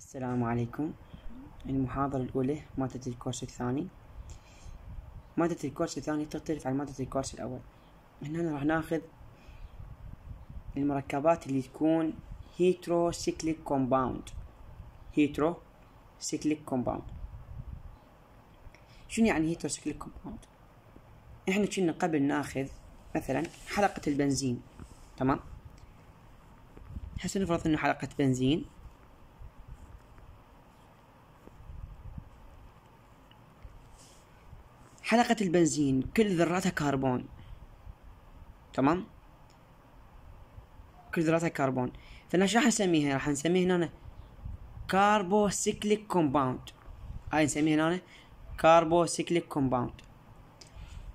السلام عليكم المحاضرة الأولى مادة الكورس الثاني مادة الكورس الثاني تختلف عن مادة الكورس الأول هنا راح ناخذ المركبات اللي تكون هيترو سيكليك كومباوند هيترو سيكليك كومباوند شنو يعني هيترو سيكليك كومباوند احنا كنا قبل ناخذ مثلا حلقة البنزين تمام هسه نفرض انه حلقة بنزين حلقة البنزين كل ذراتها كربون تمام كل ذراتها كربون فانا شو راح نسميها راح نسميها هنا كاربوسيكليك كومباوند هاي نسميها هنا كاربوسيكليك كومباوند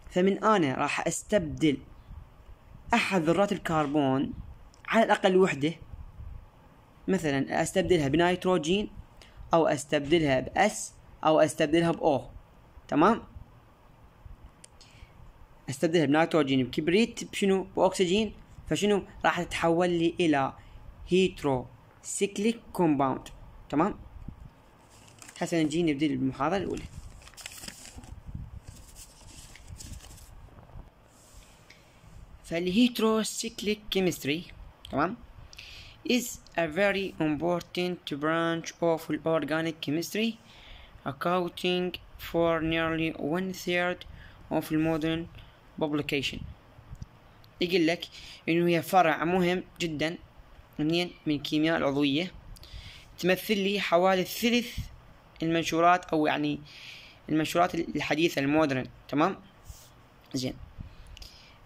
فمن انا راح استبدل احد ذرات الكربون على الاقل وحده مثلا استبدلها بنيتروجين او استبدلها باس او استبدلها باو تمام استبدلها بنيتروجين بكبريت بشنو باكسجين فشنو راح تتحول لي الى هيترو سيكليك كومباوند تمام هسه نجي نبدل بالمحاضره الاولى فالهيتروسيكليك كيمستري تمام is a very important branch of organic chemistry accounting for nearly one third of modern publication يقول لك انه هي فرع مهم جدا منين من الكيمياء العضوية تمثل لي حوالي ثلث المنشورات او يعني المنشورات الحديثة المودرن تمام زين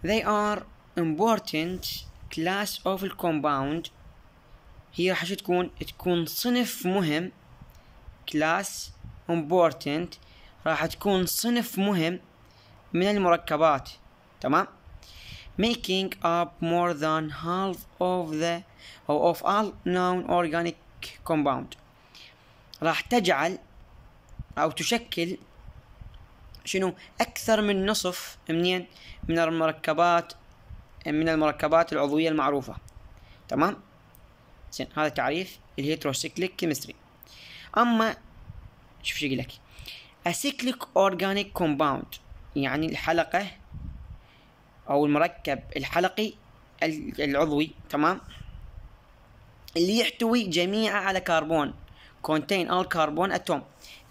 they are important class of the compound هي راح تكون تكون صنف مهم class important راح تكون صنف مهم من المركبات تمام making up more than half of the of all known organic compound راح تجعل أو تشكل شنو أكثر من نصف منين من المركبات من المركبات العضوية المعروفة تمام زين هذا تعريف الهيتروسيكليك كيمستري أما شوف شو يقول لك A cyclic organic compound يعني الحلقة أو المركب الحلقي العضوي تمام اللي يحتوي جميعه على كربون contain all carbon atom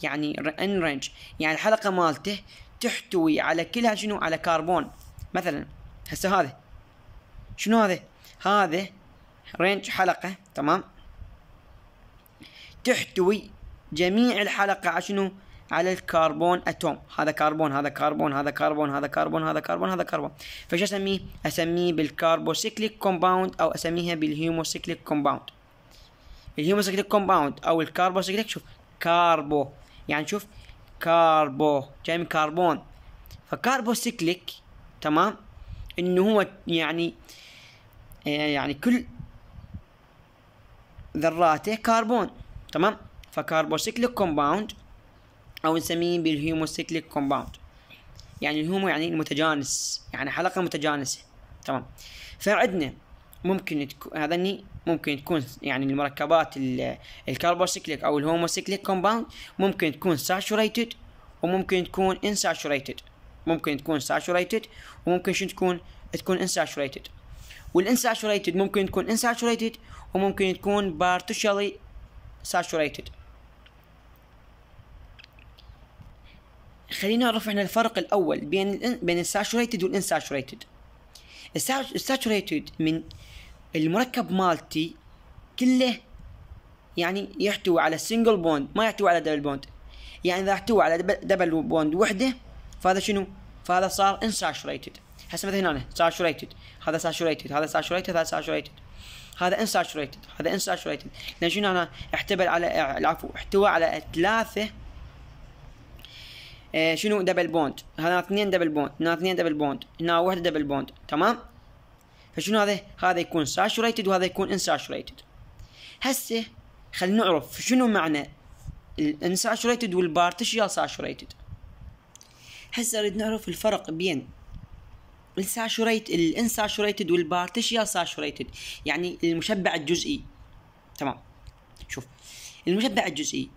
يعني ان رينج يعني الحلقة مالته تحتوي على كلها شنو على كربون مثلا هسه هذا شنو هذا هذا رينج حلقة تمام تحتوي جميع الحلقة على شنو على الكربون اتوم هذا كربون هذا كربون هذا كربون هذا كربون هذا كربون هذا كربون فايش اسميه اسميه بالكربوسيكليك كومباوند او اسميها بالهيموسيكليك كومباوند الهيموسيكليك كومباوند او الكربوسيكليك شوف كاربو يعني شوف كاربو جاي من كربون فكاربوسيكليك تمام انه هو يعني آه، يعني كل ذراته كربون تمام فكاربوسيكليك كومباوند أو نسميه بالهيموسيكليك كومباوند يعني الهومو يعني المتجانس يعني حلقة متجانسة تمام فعندنا ممكن تكون هذني ممكن تكون يعني المركبات الكربوسيكليك او الهوموسيكليك كومباوند ممكن تكون ساتشوريتد وممكن تكون انساتوريتد ممكن تكون ساتشوريتد وممكن شنو تكون تكون انساتوريتد والانساتوريتد ممكن تكون انساتوريتد وممكن تكون بارتشالي ساتشوريتد خلينا نعرف احنا الفرق الاول بين بين الساتوريتد والانساتوريتد الساتوريتد من المركب مالتي كله يعني يحتوي على سنجل بوند ما يحتوي على دبل بوند يعني اذا احتوى على دبل بوند وحده فهذا شنو؟ فهذا صار انساتوريتد هسه مثلا هنا ساتوريتد هذا ساتوريتد هذا ساتوريتد هذا ساتوريتد هذا انساتوريتد هذا انساتوريتد لان شنو انا احتبل على العفو احتوى على ثلاثه آه، شنو دبل بوند هنا اثنين دبل بوند هنا اثنين دبل بوند هنا واحدة دبل بوند تمام فشنو هذا هذا يكون ساتوريتد وهذا يكون انساتوريتد هسه خلينا نعرف شنو معنى الانساتوريتد والبارتيشيال ساتوريتد هسه اريد نعرف الفرق بين الساشوريت الانساشوريتد والبارتيشيال ساشوريتد يعني المشبع الجزئي تمام شوف المشبع الجزئي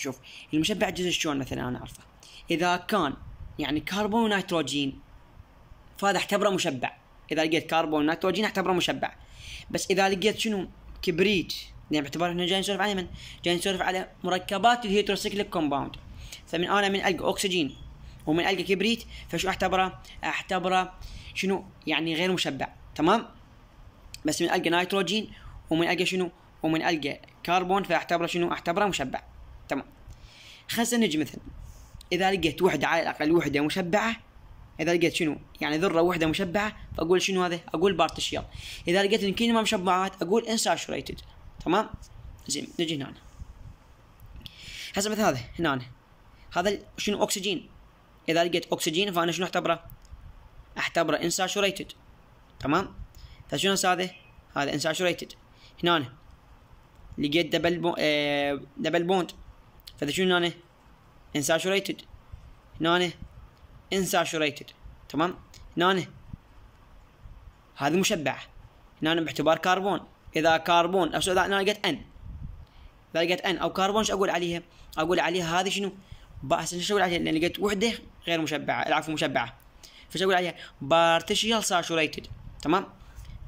شوف المشبع يعني الجزء شلون مثلا انا اعرفه اذا كان يعني كربون ونيتروجين فهذا اعتبره مشبع اذا لقيت كربون ونيتروجين اعتبره مشبع بس اذا لقيت شنو كبريت يعني باعتبار احنا جايين نسولف على من؟ جايين نسولف على مركبات الهيتروسيكليك كومباوند فمن انا من القى اكسجين ومن القى كبريت فشو اعتبره؟ اعتبره شنو يعني غير مشبع تمام؟ بس من القى نيتروجين ومن القى شنو؟ ومن القى كربون فاعتبره شنو؟ اعتبره مشبع خلينا نجي مثلا اذا لقيت وحده على الاقل وحده مشبعه اذا لقيت شنو يعني ذره وحده مشبعه فاقول شنو هذا اقول بارتشيال اذا لقيت يمكن مشبعات اقول انساتشوريتد تمام زين نجي هنا هسه مثل هذا هنا هذا شنو اكسجين اذا لقيت اكسجين فانا شنو اعتبره اعتبره انساتشوريتد تمام فشنو هذا هذا انساتشوريتد هنا لقيت دبل بو... آه... دبل بوند فاذا شنو هنا انساتوريتد هنا انساتوريتد تمام هنا هذه مشبعه هنا باعتبار كربون اذا كربون او اذا انا لقيت ان اذا لقيت ان او كربون ايش اقول عليها؟ اقول عليها هذه شنو؟ بس ايش اقول عليها؟ لان لقيت وحده غير مشبعه العفو مشبعه فايش اقول عليها؟ بارتيشيال ساتوريتد تمام؟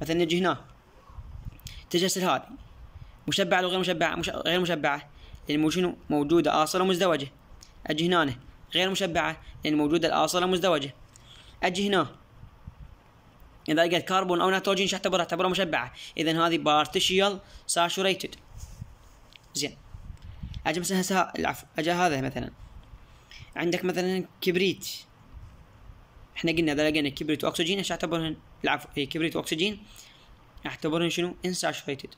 مثلا نجي هنا تجي هذه مشبعه لو غير مشبعه مش... غير مشبعه لأن شنو موجودة آصلة مزدوجة أجي هنا غير مشبعة لأن موجودة الآصلة مزدوجة أجي هنا إذا لقيت كربون أو نيتروجين شو اعتبرها؟ اعتبرها مشبعة إذا هذه بارتيشيال ساتوريتد زين أجي مثلا هسه العفو أجي هذا مثلا عندك مثلا كبريت احنا قلنا اذا لقينا كبريت واكسجين ايش اعتبرهن العفو هي إيه، كبريت واكسجين اعتبرهن شنو انساتوريتد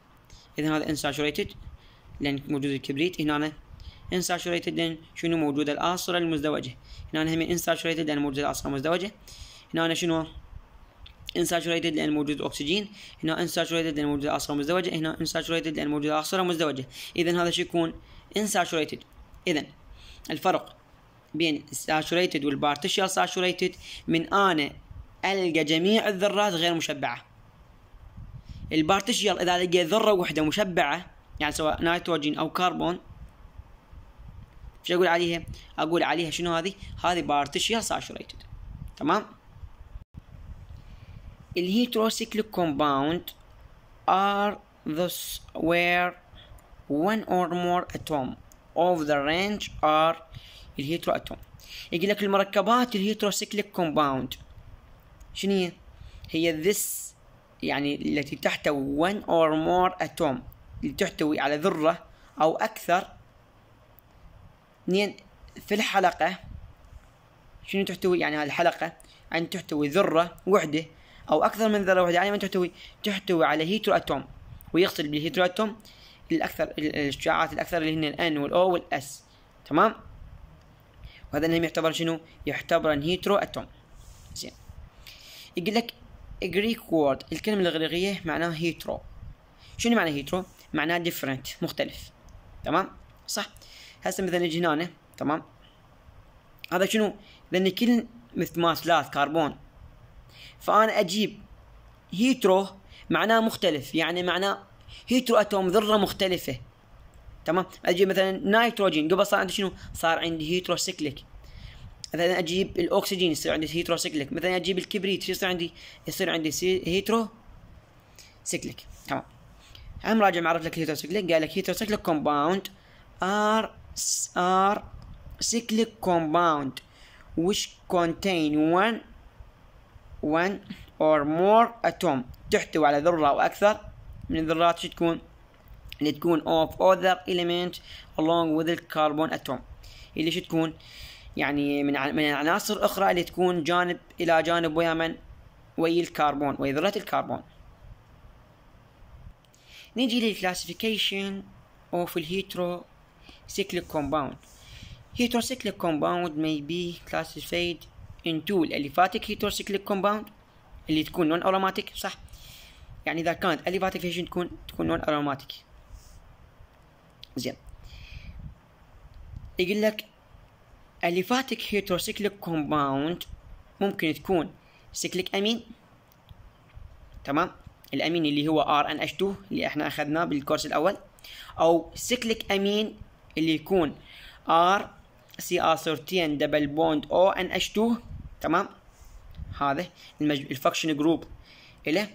اذا هذا انساتوريتد لان موجود الكبريت هنا انساتشوريتد لان شنو موجوده العاصره المزدوجه هنا هم انساتشوريتد لان موجوده العاصره المزدوجه هنا شنو انساتشوريتد لان موجود اكسجين هنا انساتشوريتد لان موجود عاصره المزدوجه هنا انساتشوريتد لان موجود عاصره المزدوجه اذا هذا شو يكون انساتشوريتد اذا الفرق بين ساتشوريتد والبارتيشال ساتشوريتد من انا القى جميع الذرات غير مشبعه البارتيشال اذا لقى ذره واحده مشبعه يعني سواء نيتروجين او كربون ايش اقول عليها اقول عليها شنو هذه هذه بارتيشيال ساتوريتد تمام الهيتروسيكليك كومباوند are those where one or more atom of the range are الهيترو اتوم يقول لك المركبات الهيتروسيكليك كومباوند شنو هي؟ هي ذس يعني التي تحتوي one or more atom تحتوي على ذرة أو أكثر اثنين في الحلقة شنو تحتوي يعني هذه الحلقة أن تحتوي ذرة وحدة أو أكثر من ذرة وحدة يعني ما تحتوي تحتوي على هيترو أتوم ويقصد بالهيترو أتوم الأكثر الشعاعات الأكثر اللي هن الأن والأو والأس تمام وهذا انهم يعتبر شنو يعتبر هيترو أتوم زين يقول لك Greek word الكلمة الإغريقية معناها هيترو شنو معنى هيترو معناه ديفرنت مختلف تمام صح هسه مثلا نجي هنا تمام هذا شنو لان كل مثل ما ثلاث كربون فانا اجيب هيترو معناه مختلف يعني معناه هيترو اتوم ذره مختلفه تمام اجيب مثلا نيتروجين قبل صار عندي شنو صار عندي هيترو سيكليك مثلا اجيب الاكسجين يصير عندي هيترو سيكليك مثلا اجيب الكبريت يصير عندي يصير عندي هيترو سيكليك تمام عم راجع عرف لك سيكليك قال لك سيكليك كومباوند ار ار cyclic كومباوند which contain one one or more atom تحتوي على ذرة أو أكثر من الذرات شو تكون؟ اللي تكون of other ايليمنت along with the carbon atom اللي شو تكون؟ يعني من من عناصر أخرى اللي تكون جانب إلى جانب ويا من؟ ويا الكربون ويا ذرة الكربون نجي للكلاسيفيكيشن اوف الهيترو سيكليك cyclic compound heterocyclic compound may be classified into الاليفاتيك هيترو سيكليك كومباوند اللي تكون نون اروماتيك صح يعني اذا كانت اليفاتيك فيشن تكون تكون نون اروماتيك زين يقول لك اليفاتيك هيترو سيكليك كومباوند ممكن تكون سيكليك امين تمام الامين اللي هو ار ان اتش 2 اللي احنا اخذناه بالكورس الاول او سيكليك امين اللي يكون ار سي ار 13 دبل بوند او ان اتش 2 تمام هذا الفاكشن جروب له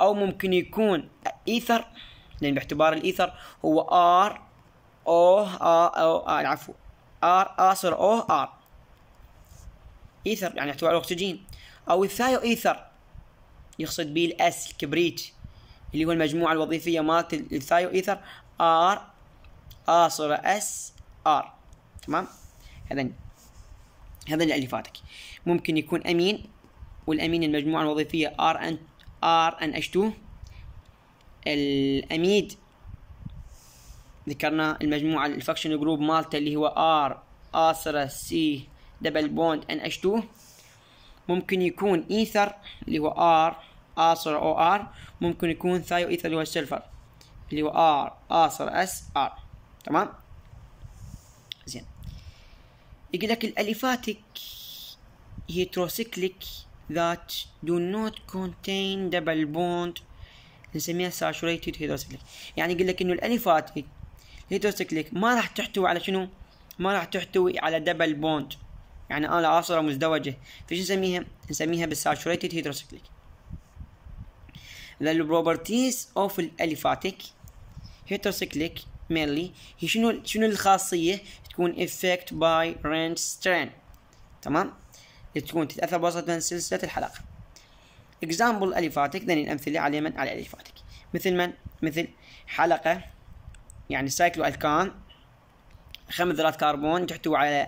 او ممكن يكون ايثر لان باعتبار الايثر هو ار او او عفوا ار اصر او ار ايثر يعني يحتوي على الاكسجين او الثايو ايثر يقصد به الاس الكبريت اللي هو المجموعة الوظيفية مالت الثايو ايثر ار اصر اس ار تمام هذا هذا اللي فاتك ممكن يكون امين والامين المجموعة الوظيفية ار ان ار ان اتش 2 الاميد ذكرنا المجموعة الفاكشن جروب مالته اللي هو ار اصر سي دبل بوند ان اتش 2 ممكن يكون ايثر اللي هو ار آصر أو آر ممكن يكون ثايو إيثر اللي هو السلفر اللي هو آر آصر أس آر تمام زين يقول لك الأليفاتك هيتروسيكليك ذات دو نوت كونتين دبل بوند نسميها saturated هيتروسيكليك يعني يقول لك انه الاليفاتك هيتروسيكليك ما راح تحتوي على شنو ما راح تحتوي على دبل بوند يعني آلة عاصرة مزدوجة فشو نسميها نسميها بالساتوريتد هيدروسيكليك للبروبرتيز اوف الاليفاتيك هيتروسيكليك مينلي هي شنو شنو الخاصيه تكون افكت باي رينج سترين تمام تكون تتاثر بواسطه سلسله الحلقه اكزامبل اليفاتيك ذني الامثله على من على الاليفاتيك مثل من مثل حلقه يعني سايكلو الكان خمس ذرات كربون تحتوي على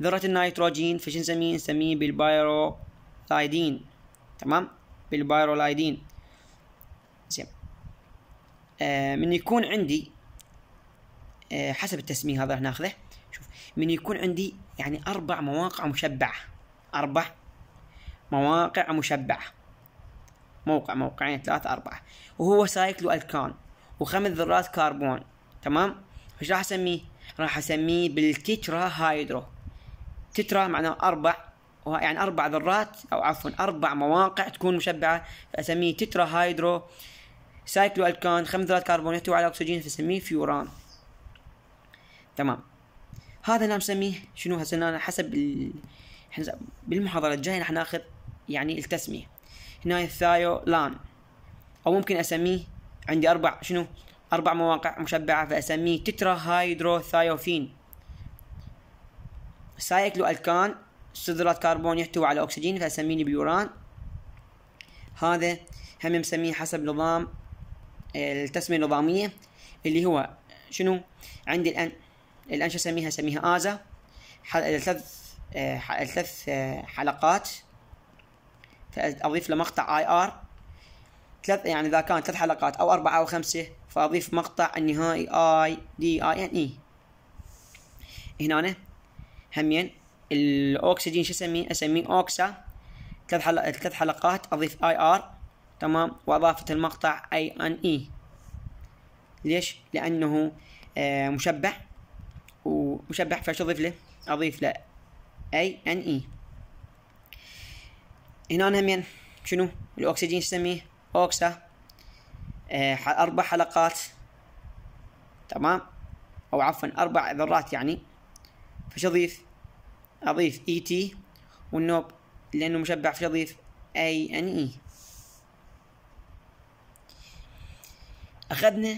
ذرة النيتروجين فشو نسميه؟ نسميه بالبايرولايدين تمام؟ بالبايرولايدين آه، من يكون عندي آه، حسب التسمية هذا راح ناخذه شوف من يكون عندي يعني أربع مواقع مشبعة أربع مواقع مشبعة موقع موقعين ثلاثة أربعة وهو سايكلو ألكان وخمس ذرات كربون تمام ايش راح أسميه راح أسميه بالتترا هايدرو تترا معناه أربع يعني أربع ذرات أو عفوا أربع مواقع تكون مشبعة فأسميه تترا هايدرو سايكلو الكان خمس ذرات كربون يحتوي على اكسجين فنسميه فيوران تمام هذا انا مسميه شنو هسه انا حسب ال... بالمحاضره الجايه راح ناخذ يعني التسميه هنا الثايولان او ممكن اسميه عندي اربع شنو اربع مواقع مشبعه فاسميه تترا هيدروثايوفين سايكلو الكان ذرات كربون يحتوي على اكسجين فاسميه بيوران هذا هم مسميه حسب نظام التسمية النظامية اللي هو شنو عندي الآن الآن شو أسميها أسميها آزا ثلاث آه، ثلاث آه، حلقات فأضيف له مقطع آي آر ثلاث يعني إذا كان ثلاث حلقات أو أربعة أو خمسة فأضيف مقطع النهائي آي دي آي إن إي هنا همين الأكسجين شو أسميه أسميه أوكسا ثلاث ثلاث حلقات أضيف آي آر تمام وأضافة المقطع أي أن إي ليش؟ لأنه آه، مشبع ومشبع فايش أضيف له؟ أضيف له أي أن إي هنا همين يعني شنو؟ الأكسجين نسميه أوكسا آه، أربع حلقات تمام أو عفوا أربع ذرات يعني فش أضيف؟ أضيف إي e تي والنوب لأنه مشبع فش أضيف أي أن إي اخذنا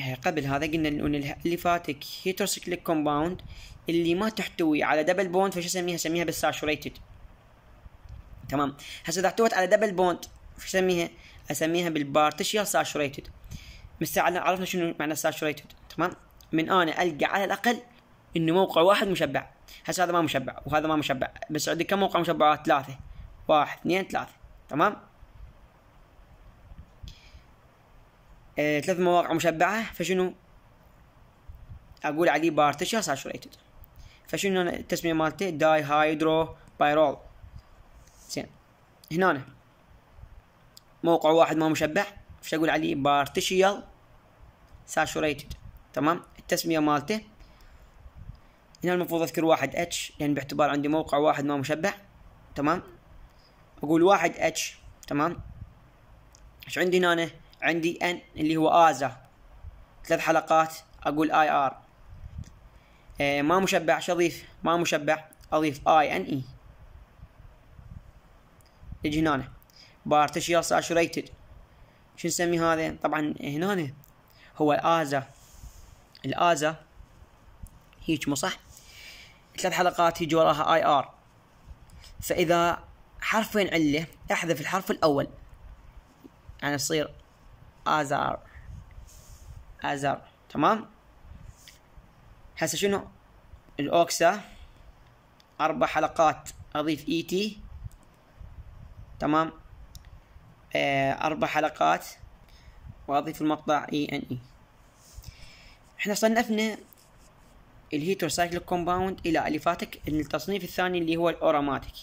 إيه، قبل هذا قلنا ان فاتك هيتروسيكليك كومباوند اللي ما تحتوي على دبل بوند فشو اسميها؟ اسميها بالساتوريتد تمام هسه اذا احتوت على دبل بوند فش اسميها؟ اسميها بالبارتيشال ساتوريتد مثل عرفنا شنو معنى ساتوريتد تمام؟ من انا القى على الاقل انه موقع واحد مشبع هسه هذا ما مشبع وهذا ما مشبع بس عندي كم موقع مشبعات ثلاثه واحد اثنين ثلاثه تمام؟ آه، ثلاث مواقع مشبعة فشنو أقول عليه بارتيشر ساتشوريتد فشنو التسمية مالته داي هايدرو بايرول زين هنا موقع واحد ما مشبع فش أقول عليه بارتيشيال ساتشوريتد تمام التسمية مالته هنا المفروض أذكر واحد اتش لأن باعتبار عندي موقع واحد ما مشبع تمام أقول واحد اتش تمام ايش عندي هنا عندي ان اللي هو ازا ثلاث حلقات اقول اي ار ما مشبع شو اضيف ما مشبع اضيف اي ان اي يجي هنا بارتشيال ساتوريتد شو نسمي هذا طبعا هنا هو الازا الازا هيج مو صح ثلاث حلقات يجي وراها اي ار فاذا حرفين عله احذف الحرف الاول يعني تصير other other تمام هسه شنو الاوكسا اربع حلقات اضيف اي e تي تمام آه، اربع حلقات واضيف المقطع اي ان اي احنا صنفنا الهيتر سايكل كومباوند الى أليفاتك التصنيف الثاني اللي هو الأوروماتيك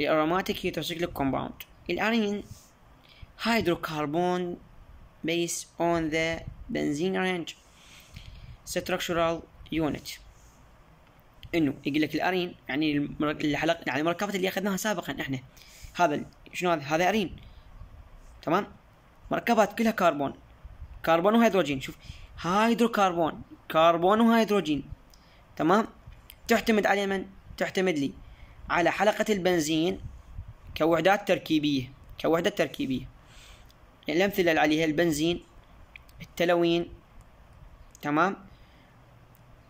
الأوروماتيك هيتر سايكل كومباوند الان hydrocarbon based on the benzene range structural unit انه يقول لك الارين يعني الحلق يعني المركبات اللي اخذناها سابقا احنا هذا شنو هذا هذا ارين تمام مركبات كلها كربون كربون وهيدروجين شوف هيدروكربون كربون وهيدروجين تمام تعتمد على من تعتمد لي على حلقة البنزين كوحدات تركيبية كوحدة تركيبية يعني الأمثلة اللي عليها البنزين التلوين تمام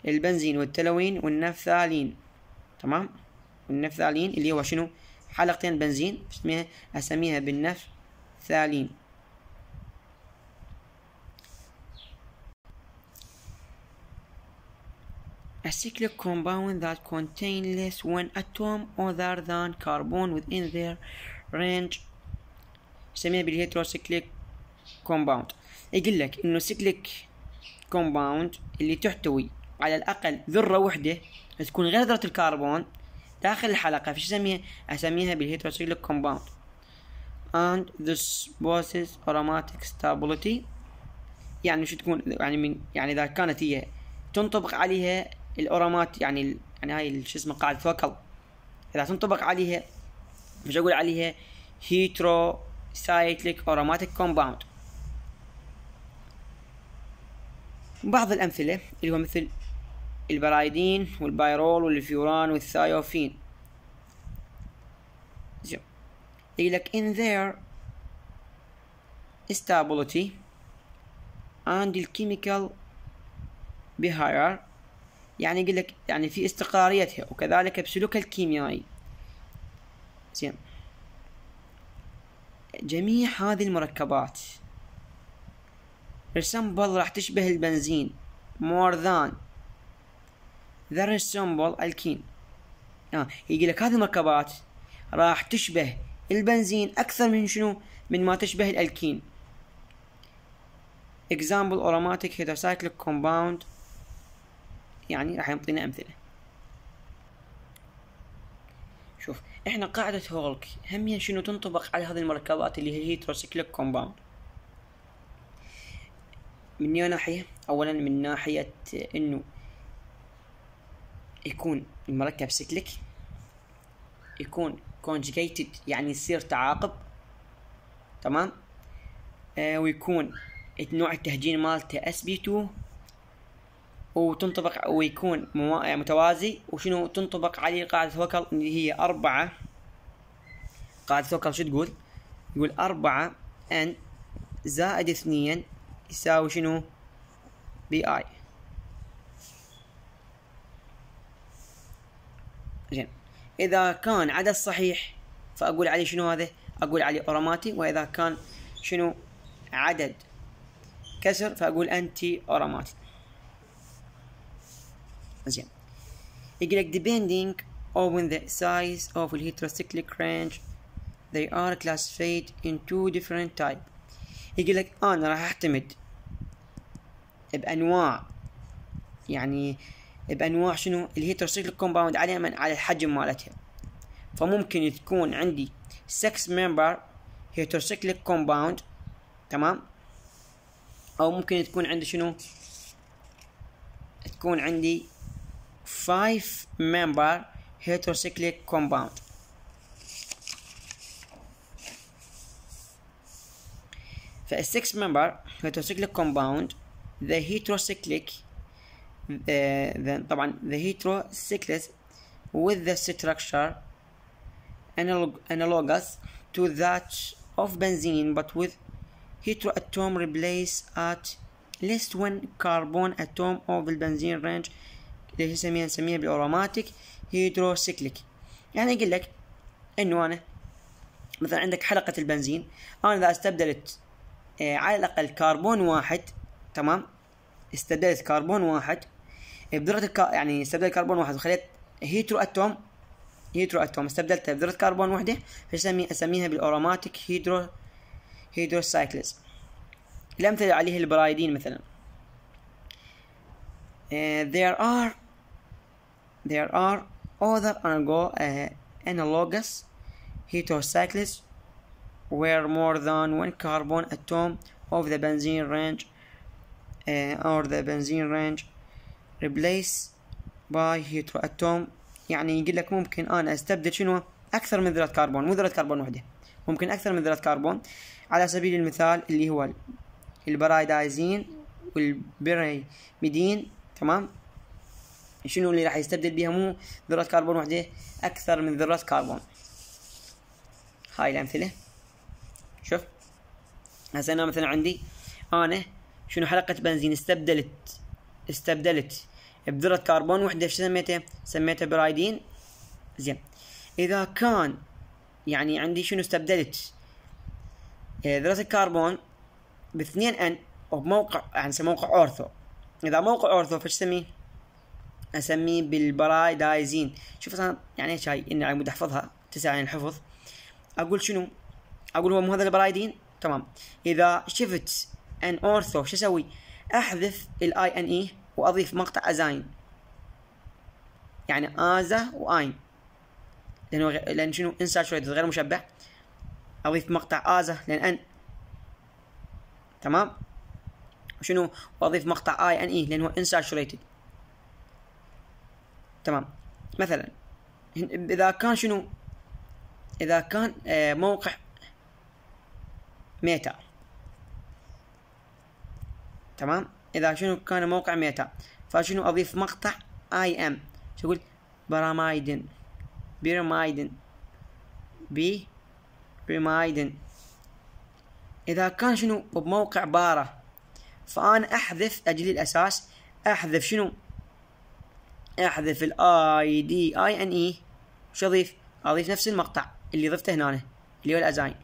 البنزين والتلوين والنفثالين تمام والنفثالين اللي هو شنو حلقتين بنزين اسميها أسميها بالنفثالين A cyclic compound that contains less one atom other than carbon within their range نسميها بالهيتروسيكليك كومباوند يقول لك انه سيكليك كومباوند اللي تحتوي على الاقل ذره وحده تكون غير ذره الكربون داخل الحلقه فش اسميها اسميها بالهيتروسيكليك كومباوند and this possesses aromatic stability يعني شو تكون يعني من يعني اذا كانت هي تنطبق عليها الاورامات يعني يعني هاي شو اسمه قاعده توكل اذا تنطبق عليها مش اقول عليها هيترو cyclic aromatic compound بعض الأمثلة اللي هو مثل البرايدين والبايرول والفيوران والثايوفين زين يقول لك in their stability and the chemical behavior يعني يقول لك يعني في استقراريتها وكذلك بسلوكها الكيميائي زين جميع هذه المركبات السمبل راح تشبه البنزين more than ذر السمبل الكين آه. يجي لك هذه المركبات راح تشبه البنزين أكثر من شنو من ما تشبه الألكين example aromatic heterocyclic compound يعني راح يعطينا أمثلة احنا قاعدة هولك همين شنو تنطبق على هذه المركبات اللي هي الهيتروسيكليك كومباوند من ناحية أولا من ناحية إنه يكون المركب سيكليك يكون كونجيجيتد يعني يصير تعاقب تمام آه ويكون نوع التهجين مالته اس بي 2 وتنطبق ويكون يعني متوازي وشنو تنطبق عليه قاعدة وكل اللي هي أربعة قاعدة وكل شو تقول؟ يقول أربعة ان زائد اثنين يساوي شنو؟ بي اي زين إذا كان عدد صحيح فأقول عليه شنو هذا؟ أقول عليه أوراماتي وإذا كان شنو عدد كسر فأقول أنتي أوراماتي مزيان يقولك depending on the size of the heterocyclic range they are classified in two different types يقولك أنا راح أعتمد بأنواع يعني بأنواع شنو الهيتروسيكليك كومباوند عليها من على الحجم مالتها فممكن تكون عندي 6 ممبر هيتروسيكليك كومباوند تمام او ممكن تكون عندي شنو تكون عندي five member heterocyclic compound. The six member heterocyclic compound the heterocyclic uh, the, طبعا the heterocyclic with the structure analog, analogous to that of benzene but with heteroatom replaced at least one carbon atom of the benzene range ليش نسميها نسميها بالاوروماتيك هيدروسيكليك يعني يقول لك انه انا مثلا عندك حلقه البنزين انا اذا استبدلت آه، على الاقل كربون واحد تمام استبدلت كربون واحد بذره الكا... يعني استبدلت كربون واحد وخليت هيترو اتوم هيترو اتوم استبدلتها بذره كربون واحدة فسمي اسميها بالاوروماتيك هيدرو سايكلز الامثله عليه البرايدين مثلا آه، there are There are other uh, analogous heterocycles where more than one carbon atom of the benzene range uh, or the benzene range replace by heteroatom يعني يقول لك ممكن انا استبدل شنو اكثر من ذرة كربون مو ذرة كربون وحدة ممكن اكثر من ذرة كربون على سبيل المثال اللي هو البرايدايزين والبريميدين تمام شنو اللي راح يستبدل بها مو ذرات كربون وحده اكثر من ذرات كربون هاي الامثله شوف هسه انا مثلا عندي انا شنو حلقه بنزين استبدلت استبدلت بذره كربون وحده شو سميتها سميتها برايدين زين اذا كان يعني عندي شنو استبدلت إيه، ذره الكربون باثنين ان وبموقع يعني موقع اورثو اذا موقع اورثو فش سميه اسميه بالبرايدايزين شوف انا يعني ايش هاي اني على مود احفظها تساعدني الحفظ اقول شنو اقول هو مو هذا البرايدين تمام اذا شفت ان اورثو شو اسوي احذف الاي ان اي e واضيف مقطع ازاين يعني ازا واين لانه غ... لان شنو انساتوريتد غير مشبع اضيف مقطع ازا لان ان تمام شنو واضيف مقطع اي ان اي لانه انساتوريتد تمام مثلا اذا كان شنو اذا كان آه، موقع ميتا تمام اذا شنو كان موقع ميتا فشنو اضيف مقطع اي ام شو اقول برامايدن بيرمايدن بي بيرمايدن اذا كان شنو بموقع بارة فانا احذف اجل الاساس احذف شنو احذف الاي دي اي ان اي شو اضيف؟ اضيف نفس المقطع اللي ضفته هنا اللي هو الازاين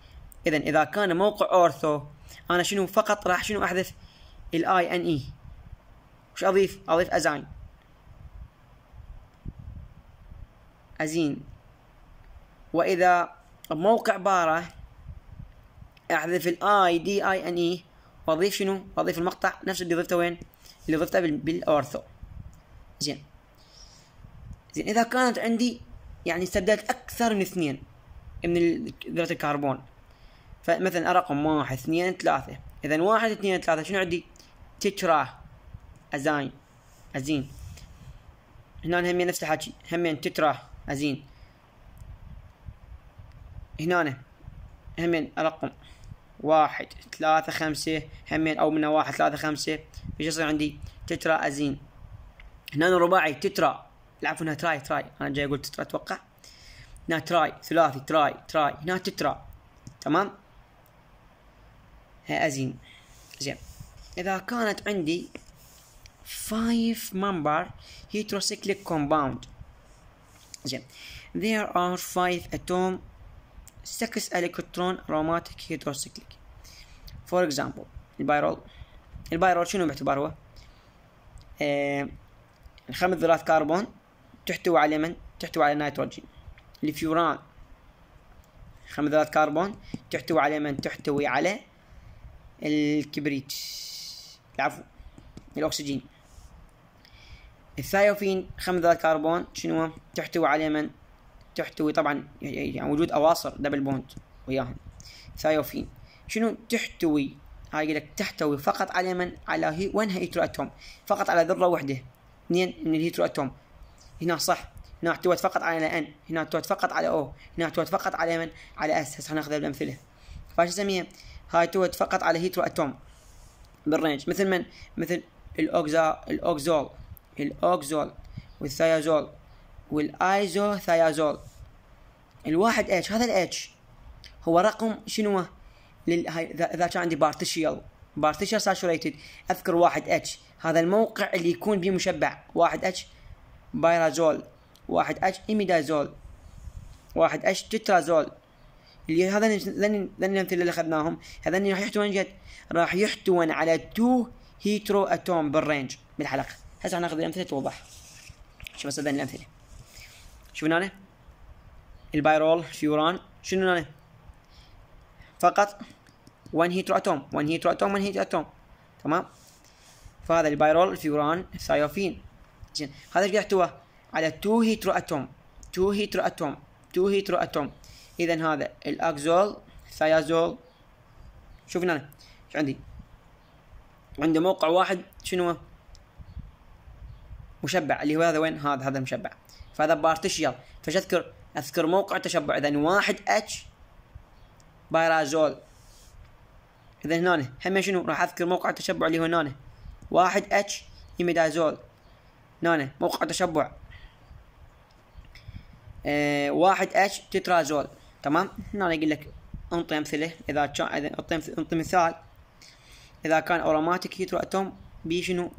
اذا اذا كان موقع اورثو انا شنو فقط راح شنو احذف الاي ان اي e. وش اضيف؟ اضيف ازاين ازين واذا موقع باره احذف الاي دي اي ان اي واضيف شنو؟ اضيف المقطع نفس اللي ضفته وين؟ اللي ضفته بالاورثو زين زين اذا كانت عندي يعني استبدلت اكثر من اثنين من ذرة الكربون فمثلا رقم واحد اثنين ثلاثة اذا واحد اثنين ثلاثة شنو عندي تترا ازاين ازين هنا همين نفس الحكي همين تترا ازين هنا همين رقم واحد ثلاثة خمسة همين أو منها واحد ثلاثة خمسة ايش يصير عندي تترا أزين هنا رباعي تترا العفو انها تراي تراي انا جاي اقول تترا اتوقع انها تراي ثلاثي تراي تراي هنا تترا تمام ازين زين اذا كانت عندي 5 ممبر هيتروسيكليك compound زين there are 5 atom 6 electron aromatic heterocyclic for example البيرول البيرول شنو باعتباره آه نخمس ثلاث كربون تحتوي على من؟ تحتوي على نيتروجين الفيوران خمذات كربون تحتوي على من؟ تحتوي على الكبريت العفو الأكسجين الثايوفين خمذات كربون شنو تحتوي على من؟ تحتوي طبعا يعني وجود أواصر دبل بوند وياهم ثايوفين شنو تحتوي هاي يقول لك تحتوي فقط على من على هي وين هيترو اتوم فقط على ذره واحده اثنين من الهيترو اتوم هنا صح هنا احتوت فقط على ان هنا احتوت فقط على او هنا احتوت فقط على من على اس هسه ناخذها بالامثله فايش نسميها هاي اعتمدت فقط على هيترو اتوم بالرينج مثل من مثل الاوكزا الاوكزول الاوكزول والثيازول والايزو الواحد اتش هذا الاتش هو رقم شنو لل... هاي... اذا كان عندي بارتيشيال بارتيشيال ساتوريتد اذكر واحد اتش هذا الموقع اللي يكون به مشبع واحد اتش بايرازول واحد اتش ايميدازول واحد اتش تترازول اللي هذا لان الامثله اللي اخذناهم هذان راح يحتوون جد راح يحتوون على تو هيترو اتوم بالرينج بالحلقه هسه راح ناخذ الامثله توضح شوف هسه الامثله شوف هنا البايرول فيوران شنو هنا فقط 1 هيترو اتوم 1 هيترو اتوم 1 هيترو اتوم تمام فهذا البايرول الفيوران سايوفين اكسجين هذا ايش يحتوي على 2 هيترو اتوم 2 هيترو اتوم 2 هيترو اتوم اذا هذا الاكزول ثيازول شوف هنا ايش عندي عنده موقع واحد شنو مشبع اللي هو هذا وين هذا هذا المشبع فهذا بارتيشيال فشذكر اذكر موقع تشبع اذا واحد اتش بارازول اذا هنا هم شنو راح اذكر موقع التشبع اللي هو هنا واحد اتش ايميدازول هنا موقع تشبع آه واحد اتش تترازول تمام هنا يقول لك انطي امثله اذا كان اذا انطي مثال اذا كان اوروماتيك هيترو اتوم شنو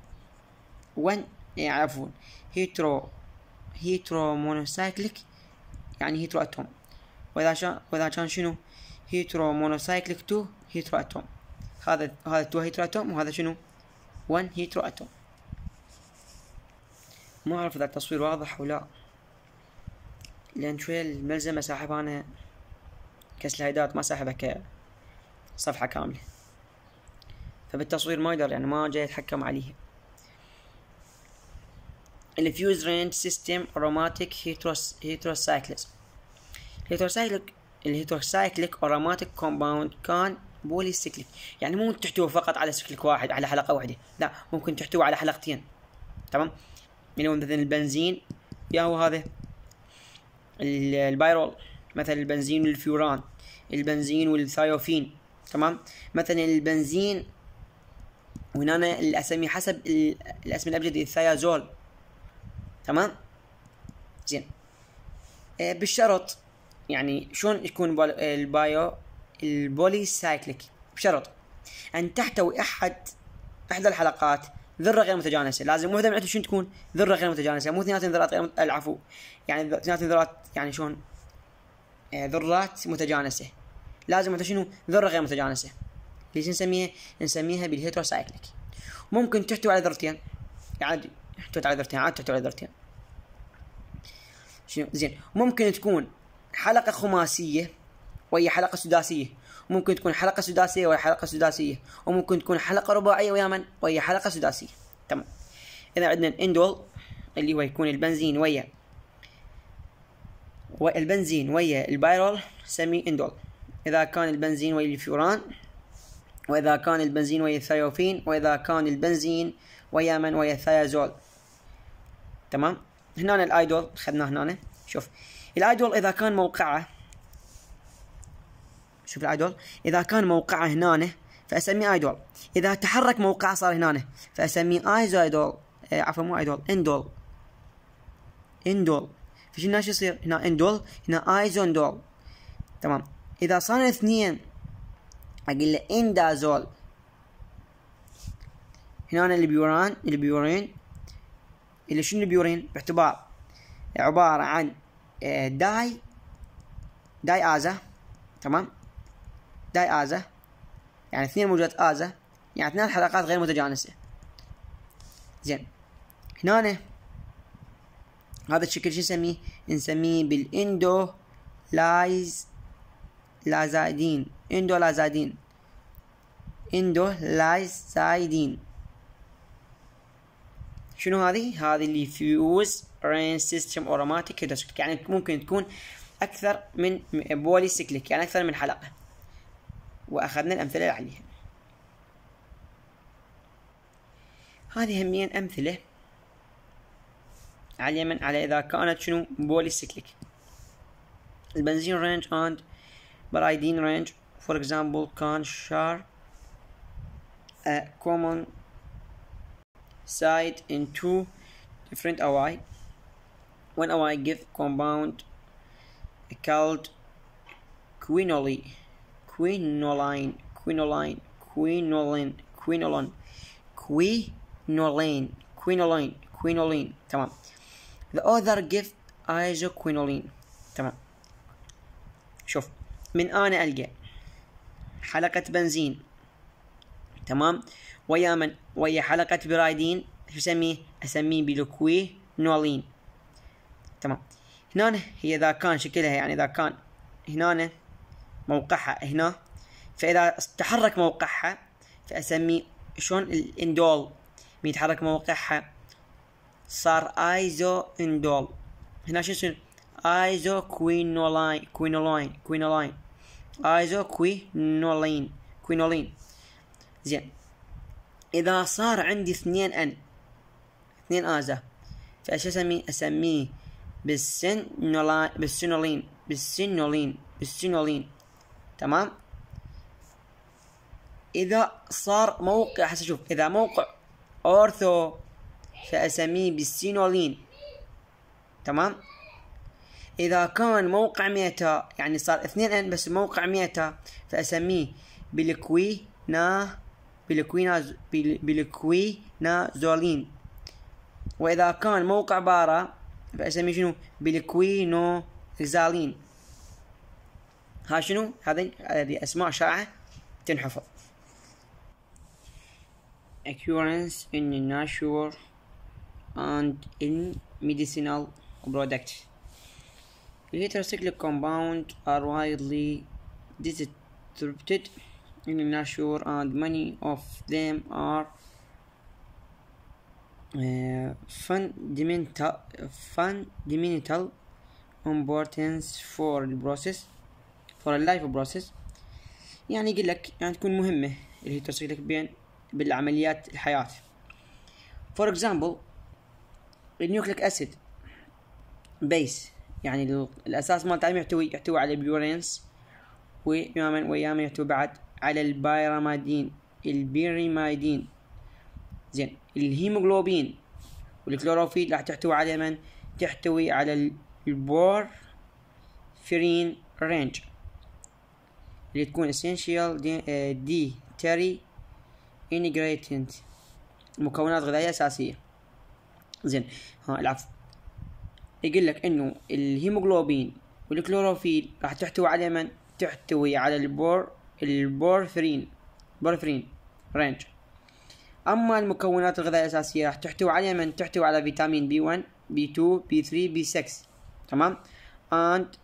وين يعني عفوا هيترو هيترو مونوسايكليك يعني هيترو اتوم واذا شان واذا كان شنو هيترو مونوسايكليك تو هيترو اتوم هذا هذا تو هيترو اتوم وهذا شنو 1 هيترو اتوم ما اعرف اذا التصوير واضح ولا لان شوية الملزمة ساحبها انا كسلايدات ما ساحبها كصفحة كاملة فبالتصوير ما يقدر يعني ما جاي اتحكم عليها الفيوز رينج سيستم اروماتيك هيتروسايكلز الهيتروسايكليك الهيتروسايكليك اوروماتيك كومباوند كان بولي سيكليك يعني مو تحتوي فقط على سيكليك واحد على حلقه واحده لا ممكن تحتوي على حلقتين تمام اللي يعني هو مثلا البنزين يا هو هذا البيرول مثلا البنزين والفيوران البنزين والثايوفين تمام مثلا البنزين وهنا أنا الأسامي حسب الاسم الأبجد الثيازول تمام زين آه، بالشرط يعني شلون يكون البايو البولي سايكليك بشرط أن تحتوي أحد إحدى الحلقات ذره غير يعني يعني آه، متجانسه لازم وحده من شنو تكون ذره غير متجانسه مو اثنين ذرات غير مت... العفو يعني اثنين ذرات يعني شلون ذرات متجانسه لازم انت شنو ذره غير متجانسه ليش نسميها نسميها بالهيتروسايكليك ممكن تحتوي على ذرتين عادي يعني تحتوي على ذرتين عادي تحتوي على ذرتين شنو زين ممكن تكون حلقه خماسيه وهي حلقه سداسيه ممكن تكون حلقه سداسيه وهي حلقه سداسيه وممكن تكون حلقه رباعيه ويا من وهي حلقه سداسيه تمام اذا عندنا الاندول اللي هو يكون البنزين ويا والبنزين ويا البايرول نسميه اندول اذا كان البنزين ويا الفيوران واذا كان البنزين ويا الثيوفين واذا كان البنزين ويا من ويا الثيازول تمام هنا الايدول خدناه هنا شوف الايدول اذا كان موقعه شوف الايدول اذا كان موقعه هنا فاسميه ايدول اذا تحرك موقعه صار هنا فاسميه ايزايدول آه عفوا مو ايدول اندول اندول فشلنا شو يصير هنا اندول هنا ايزوندول تمام اذا صار اثنين اقول له اندازول هنا البيوران البيورين اللي شنو البيورين باعتبار عبارة عن إيه، داي داي ازا تمام داي ازا يعني اثنين موجات ازا يعني اثنين حلقات غير متجانسة زين هنا هذا الشكل شو نسميه نسميه بالاندو لايز لازايدين اندو لازايدين اندو لازايدين شنو هذه هذه اللي فيوز رين سيستم اوروماتيك يعني ممكن تكون اكثر من بولي سيكليك يعني اكثر من حلقه وأخذنا الأمثلة عليها هذه همين أمثلة على اليمن على إذا كانت شنو بولي سيكليك البنزين رينج and برايدين رينج for example can share a common side in two different OI when OI give compound called quinoly quinoline quinoline quinoline quinoline quinoline quinoline quinoline تمام the other gift isoquinoline تمام شوف من أنا ألقى حلقة بنزين تمام ويا من ويا حلقة برايدين شو أسميه أسميه بلوكوي نولين تمام هنا هي إذا كان شكلها يعني إذا كان هنا موقعها هنا فاذا تحرك موقعها فاسميه شلون الاندول يتحرك موقعها صار ايزو اندول هنا شو يصير ايزو كوينولاين كوينولاين كوينولاين ايزو كوينولين كوينولين زين اذا صار عندي اثنين ان اثنين ازا فايش اسمي اسميه بالسنولين بالسنولين بالسنولين بالسنولين تمام اذا صار موقع هسه شوف اذا موقع اورثو فاسميه بالسينولين تمام اذا كان موقع ميتا يعني صار اثنين ان بس موقع ميتا فاسميه بالكوينا بالكوينا بالكوينازولين واذا كان موقع بارا فاسميه شنو بالكوينو زالين ها شنو هذه هذه أسماء شائعة تنحفظ occurrence in natural and in medicinal products. Heterocyclic compounds are widely distributed in natural, and many of them are uh, fundamental, fundamental importance for the process for a life process يعني يقول لك يعني تكون مهمة اللي هي ترسل بين بالعمليات الحياة for example النيوكليك أسيد بيس يعني الأساس مالته يحتوي يحتوي على البيورينس وياما وياما يحتوي بعد على البيرامادين البيريمايدين زين الهيموغلوبين والكلوروفيل راح تحتوي على من تحتوي على البور فرين رينج اللي تكون دي dietary ingredient مكونات غذائية أساسية زين ها العفو يقول لك انه الهيموغلوبين والكلوروفيل راح تحتوي على من تحتوي على البور البورفرين بورفرين رينج اما المكونات الغذائيه الاساسيه راح تحتوي على من تحتوي على فيتامين بي 1 بي 2 بي 3 بي 6 تمام اند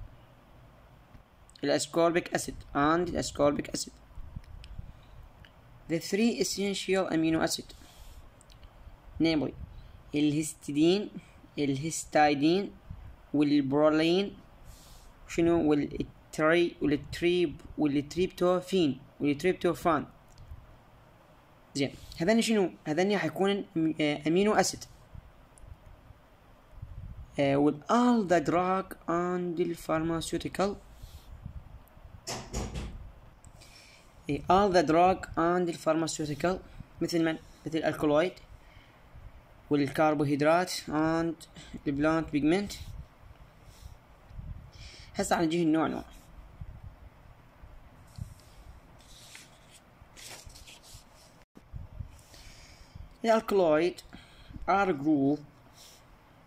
الاسكوربيك اسيد اند الاسكوربيك اسيد the three essential amino acid namely الهستيدين الهستايدين والبرولين شنو والتري والتريب والتريبتوفين والتريبتوفان زين هذاني شنو هذني حيكون امينو آه، اسيد آه، uh, with all the drug and the pharmaceutical All the drug and pharmaceutical, مثل من مثل الكولويد والكربوهيدرات and the بيجمنت pigment على نجيه النوع نوع alkaloid are group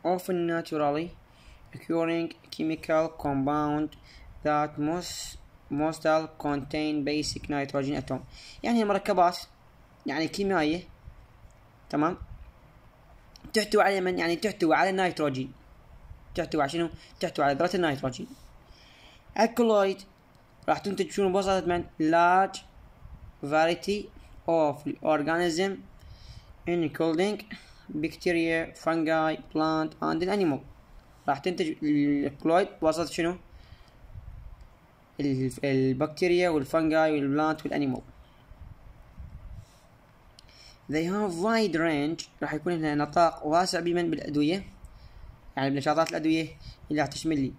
of naturally occurring chemical compound that most موستال كونتين بيسك نيتروجين اتوم يعني مركبات يعني كيميائيه تمام تحتوي على من يعني تحتوي على النيتروجين تحتوي على شنو تحتوي على ذرة النيتروجين الكلوريد راح تنتج شنو بوصلة من large variety of organism including bacteria fungi plant and animal راح تنتج الكلوريد بواسطة شنو البكتيريا والفنجاي والبلانت والانيمال they have wide range راح يكون لها نطاق واسع بمن بالادويه يعني بنشاطات الادويه اللي راح تشمل لي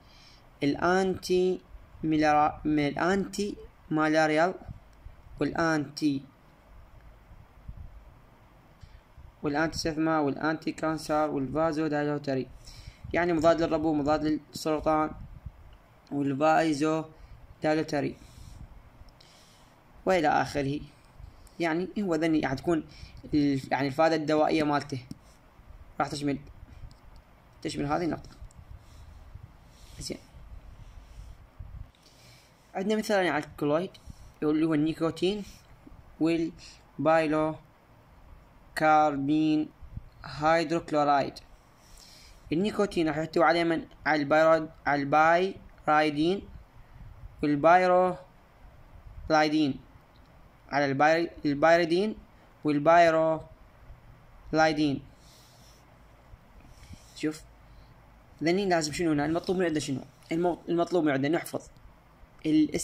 الانتي ميلارا... الانتي مالاريال والانتي والانتي سيثما والانتي كانسر والفازو دايلوتري يعني مضاد للربو مضاد للسرطان والفايزو دالتري والى اخره يعني هو ذني راح تكون يعني الفائده الدوائيه مالته راح تشمل تشمل هذه النقطه زين عندنا مثال على يعني الكلويد اللي هو النيكوتين والبايلو كاربين هيدروكلورايد النيكوتين راح يحتوي على من على البايرايدين البايرولايدين على البايريدين والبايرولايدين شوف ذني لازم شنو هنا المطلوب من عندنا شنو المطلوب من عندنا نحفظ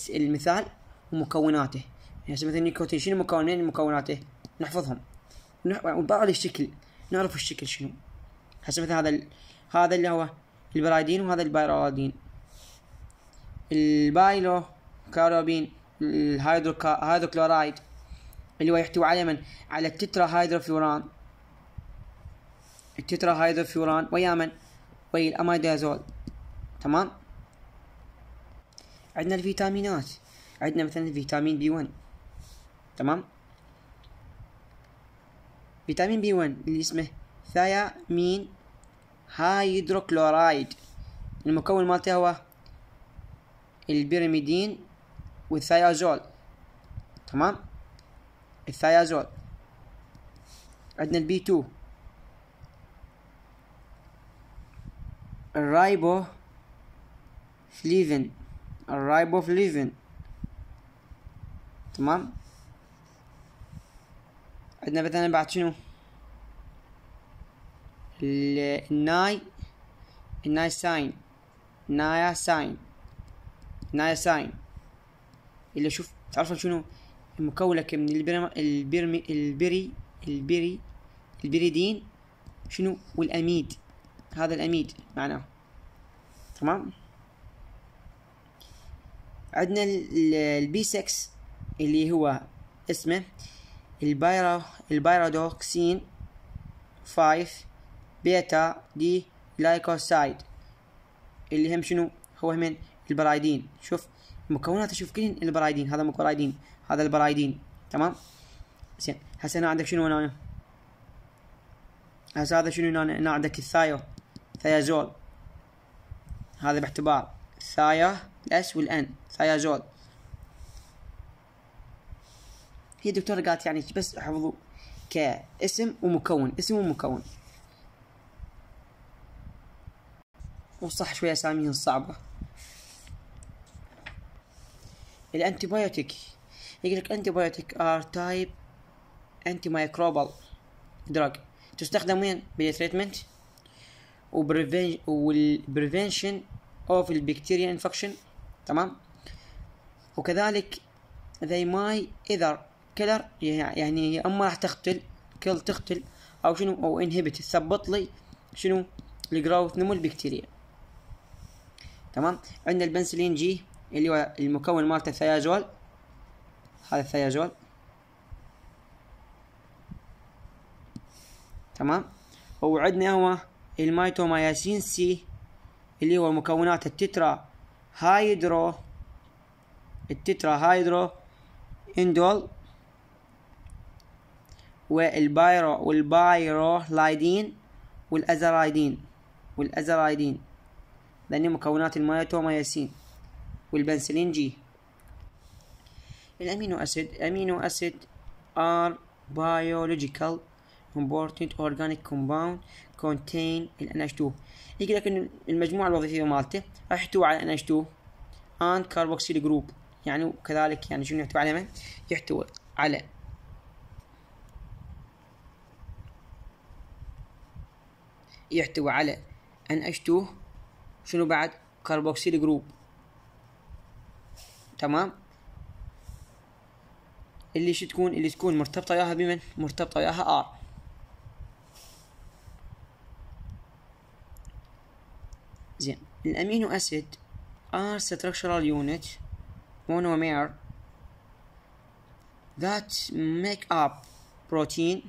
المثال ومكوناته يعني مثلا النيكوتين شنو مكونين مكوناته نحفظهم ونطلع الشكل نعرف الشكل شنو هسه مثلا هذا هذا اللي هو البرايدين وهذا البايرولايدين البايلو كاروبين هيدروكلورايد اللي هو يحتوي على من على التترا هيدروفيوران التترا هيدروفيوران ويا من ويا الاميدازول تمام عندنا الفيتامينات عندنا مثلا فيتامين بي 1 تمام فيتامين بي 1 اللي اسمه ثيامين هيدروكلورايد المكون مالته هو البيرميدين والثيازول تمام الثيازول عندنا البي 2 الرايبو فليفن الرايبو فليفن تمام عندنا مثلا بعد شنو الناي الناي ساين نايا ساين نايساين اللي شوف تعرفون شنو مكولك من البرم البري البري البريدين شنو والأميد هذا الأميد معناه تمام عندنا البي 6 اللي هو اسمه البايرا البايرادوكسين 5 بيتا دي لايكوسايد اللي هم شنو هو من البرايدين شوف مكونات شوف كلين البرايدين هذا مكورايدين هذا البرايدين تمام زين هسه هنا عندك شنو هنا هسه هذا شنو هنا, هنا عندك الثايو ثيازول هذا باعتبار ثايا الاس والان ثيازول هي دكتور قالت يعني بس احفظوا كاسم ومكون اسم ومكون وصح شوية اساميهم صعبة الانتيبايوتيك يقول لك انتيبايوتيك ار تايب انتي مايكروبال دراج تستخدم وين بالتريتمنت والبريفنشن اوف البكتيريا انفكشن تمام وكذلك ذي ماي اذر كيلر يعني يا اما راح تقتل كل تقتل او شنو او انهبت تثبط لي شنو الجروث نمو البكتيريا تمام عندنا البنسلين جي اللي هو المكون مالته الثياجول هذا الثياجول تمام وعندنا هو الميتومايسين سي اللي هو مكونات التترا هايدرو التترا هايدرو اندول والبايرو والبايرو لايدين والازرايدين والازرايدين لأن مكونات الميتومايسين والبنسلين جي الأمينو أسيد الأمينو أسيد ار بايولوجيكال امبورتنت اورجانيك كومباوند كونتين ال NH2 يجي لك المجموعة الوظيفية مالته راح يحتوي على NH2 اند كاربوكسيل جروب يعني وكذلك يعني شنو يحتوي على من؟ يحتوي على يحتوي على NH2 شنو بعد كاربوكسيل جروب تمام اللي شو تكون اللي تكون مرتبطة وياها بمن مرتبطة وياها ار زين الامينو اسيد ار ستراكشرال يونت مونومير ذات ميك اب بروتين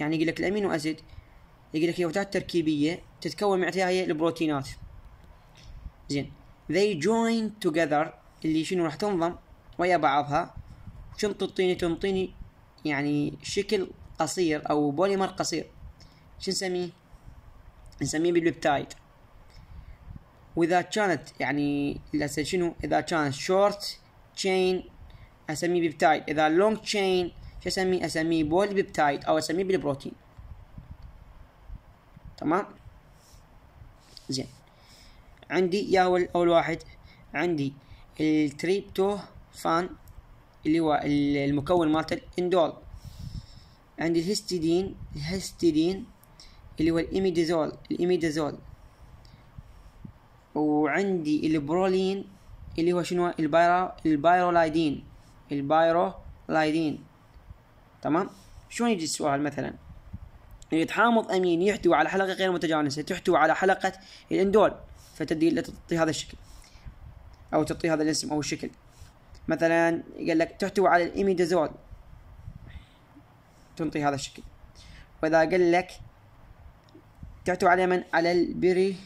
يعني يقول لك الامينو اسيد يقول لك هي وحدات تركيبيه تتكون من عتاها البروتينات زين they join together اللي شنو راح تنضم ويا بعضها شنو تنطيني تنطيني يعني شكل قصير او بوليمر قصير شو نسميه نسميه بالبيبتايد واذا كانت يعني هسه شنو اذا كانت شورت تشين اسميه بيبتايد اذا لونج تشين شو اسميه اسميه بولي بيبتايد او اسميه بالبروتين تمام زين عندي يا اول واحد عندي التريبتوفان اللي هو المكون مالته الاندول عندي الهستيدين الهستيدين اللي هو الإيميدازول الإيميدازول وعندي البرولين اللي هو شنو البايرو البايرولايدين البايرولايدين تمام شلون يجي السؤال مثلا يتحامض امين يحتوي على حلقه غير متجانسه تحتوي على حلقه الاندول فتدي الى هذا الشكل او تعطي هذا الاسم او الشكل مثلا قال لك تحتوي على الايميج تنطي هذا الشكل واذا قال لك تحتوي على من على البري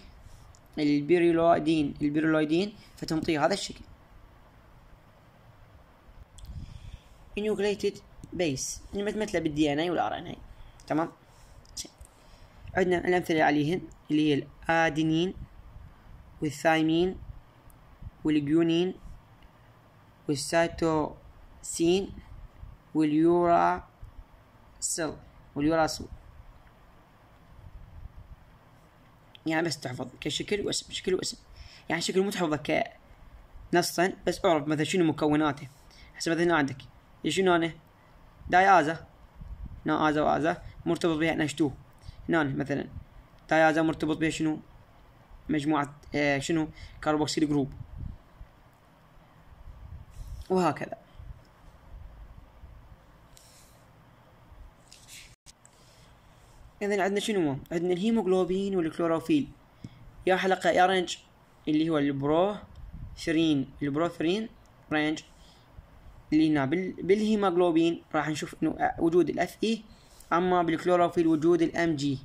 البيريلويدين البيريلويدين فتنطيه هذا الشكل انوكليتد بيس اللي متمثله بالدي ان اي والار ان اي تمام عندنا الامثله عليهن اللي هي الادينين والثايمين والجيونين والسيتوسين واليوراسيل واليوراسيل يعني بس تحفظ كشكل واسم شكل واسم يعني شكل مو تحفظه كنصا بس اعرف مثلا شنو مكوناته حسب مثلا عندك شنو انا دايازا هنا ازا وازا مرتبط بها نش 2 هنا مثلا دايازا مرتبط بها شنو مجموعة آه شنو كاربوكسيل جروب وهكذا إذا عندنا شنو عندنا الهيموغلوبين والكلوروفيل يا حلقة يا رينج اللي هو البرو ثرين البرو ثرين رينج اللي هنا بالهيموغلوبين راح نشوف انه آه، وجود الاف اي اما بالكلوروفيل وجود الام جي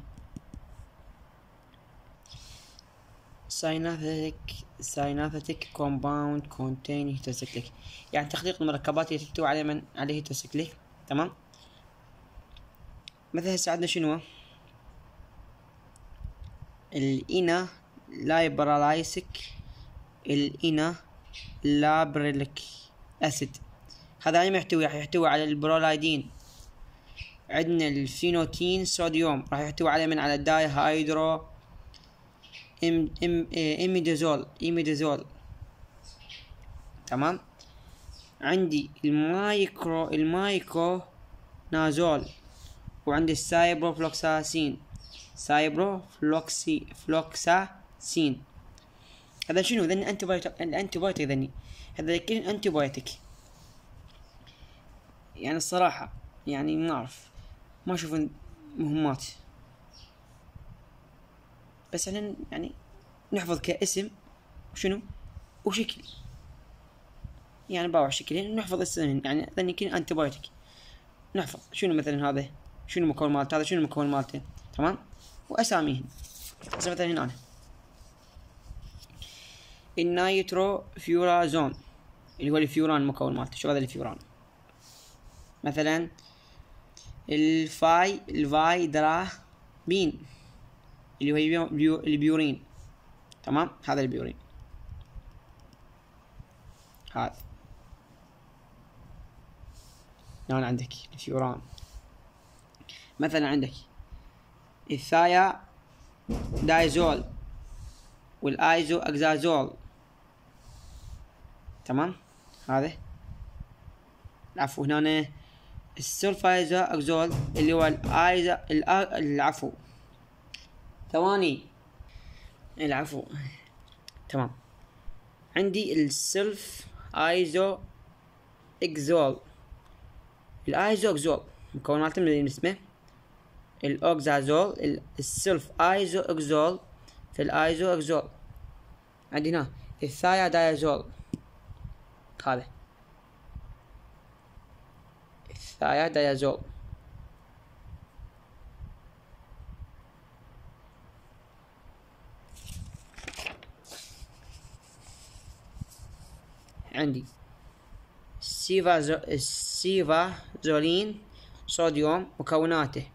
سايناثيك سايناثيتك كومباوند كونتين هيتوسيكليك يعني تخليط المركبات اللي تحتوي عليه من عليه هيتوسيكليك تمام مثلا هسه عندنا شنو الإنا لايبرالايسك الإنا لابريليك أسيد هذا يعني ما يحتوي راح يحتوي على البرولايدين عندنا الفينوتين صوديوم راح يحتوي على من على الدايهايدرو إم إم إيميدازول إيميدازول تمام عندي المايكرو المايكرو نازول وعندي السايبروفلوكساسين فلوكسي فلوكساسين هذا شنو ذني انتي بايوتيك الانتي بايوتيك ذني هذا كل انتي بايوتيك يعني الصراحة يعني ما أعرف ما أشوف مهمات بس احنا يعني نحفظ كاسم شنو وشكل يعني باوع شكلين يعني نحفظ السنين يعني ذني كلين انتبايوتيك نحفظ شنو مثلا هذا شنو المكون مالته هذا شنو المكون مالته تمام واساميهن هسه مثلا هنا أنا. النايترو فيورازون اللي هو الفيوران المكون مالته شو هذا الفيوران مثلا الفاي الفاي درا بين اللي هو البيورين تمام هذا البيورين هذا هنا عندك الفيوران مثلا عندك الثايا دايزول والايزو اكزازول تمام هذا العفو هنا السلفايزا اكزول اللي هو الايزا العفو ثواني العفو تمام عندي السلف ايزو اكزول الايزو اكزول مكون مالته من اسمه الاوكزازول السلف ايزو اكزول في الايزو اكزول عندي هنا الثايادايازول هذا الثايادايازول عندي السيفازولين صوديوم مكوناته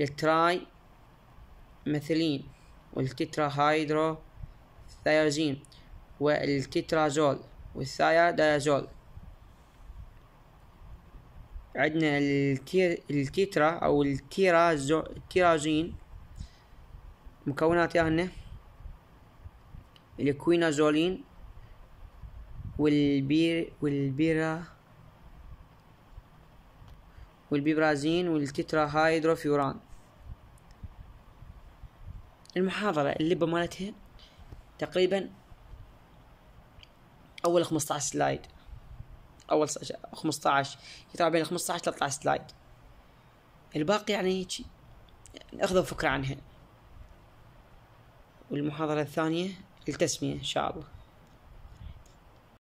التراي مثلين والتترا هايدرو ثيازين والتترازول والثيادازول عندنا التترا او التيرازين مكونات يعني الكوينازولين والبير والبيرا والبيبرازين والتترا هايدروفيوران المحاضرة اللبة مالتها تقريبا أول خمسة سلايد أول خمسة عشر بين خمسة عشر سلايد الباقي يعني هيجي أخذوا فكرة عنها والمحاضرة الثانية التسمية إن شاء الله